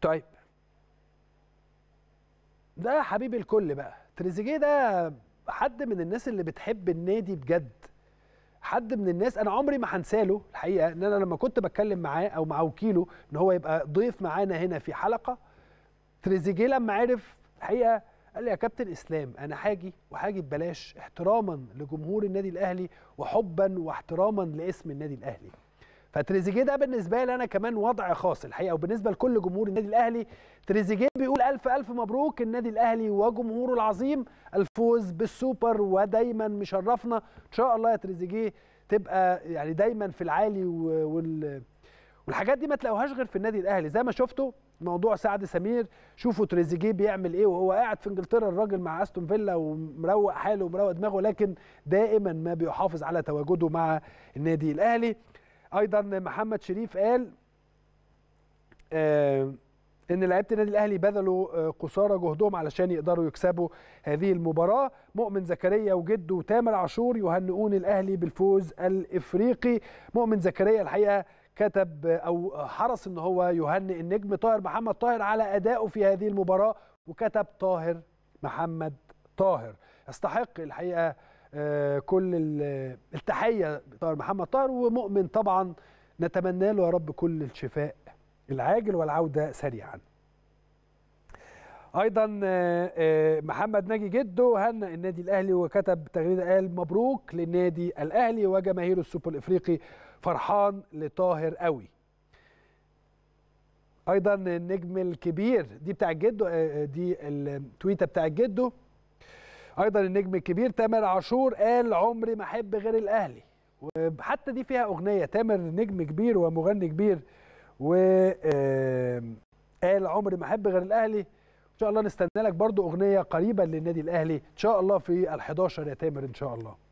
طيب ده حبيب الكل بقى تريزيجيه ده حد من الناس اللي بتحب النادي بجد حد من الناس انا عمري ما هنساه الحقيقه ان انا لما كنت بتكلم معاه او مع وكيله ان هو يبقى ضيف معانا هنا في حلقه تريزيجيه لما عرف الحقيقه قال لي يا كابتن اسلام انا حاجي وحاجي ببلاش احتراما لجمهور النادي الاهلي وحبا واحتراما لاسم النادي الاهلي فتريزيجيه ده بالنسبه لي انا كمان وضع خاص الحقيقه وبالنسبه لكل جمهور النادي الاهلي تريزيجيه بيقول الف الف مبروك النادي الاهلي وجمهوره العظيم الفوز بالسوبر ودايما مشرفنا ان شاء الله يا تريزيجيه تبقى يعني دايما في العالي وال والحاجات دي ما تلاقوهاش غير في النادي الاهلي زي ما شفتوا موضوع سعد سمير شوفوا تريزيجيه بيعمل ايه وهو قاعد في انجلترا الراجل مع استون فيلا ومروق حاله ومروق دماغه لكن دائما ما بيحافظ على تواجده مع النادي الاهلي ايضا محمد شريف قال آه، ان لعيبه النادي الاهلي بذلوا آه، قصارى جهدهم علشان يقدروا يكسبوا هذه المباراه مؤمن زكريا وجده وتامر عاشور يهنئون الاهلي بالفوز الافريقي مؤمن زكريا الحقيقه كتب آه، او حرص ان هو يهنئ النجم طاهر محمد طاهر على ادائه في هذه المباراه وكتب طاهر محمد طاهر يستحق الحقيقه آه، كل التحيه طاهر محمد طاهر ومؤمن طبعا نتمنى له يا رب كل الشفاء العاجل والعوده سريعا ايضا آه، آه، محمد ناجي جده هنأ النادي الاهلي وكتب تغريده قال مبروك للنادي الاهلي وجماهير السوبر الافريقي فرحان لطاهر قوي ايضا النجم الكبير دي بتاع جده دي التويته بتاع جده ايضا النجم الكبير تامر عاشور قال عمري ما احب غير الاهلي وحتى دي فيها اغنيه تامر نجم كبير ومغني كبير و قال عمري ما احب غير الاهلي ان شاء الله نستنى لك برضو اغنيه قريبا للنادي الاهلي ان شاء الله في ال11 يا تامر ان شاء الله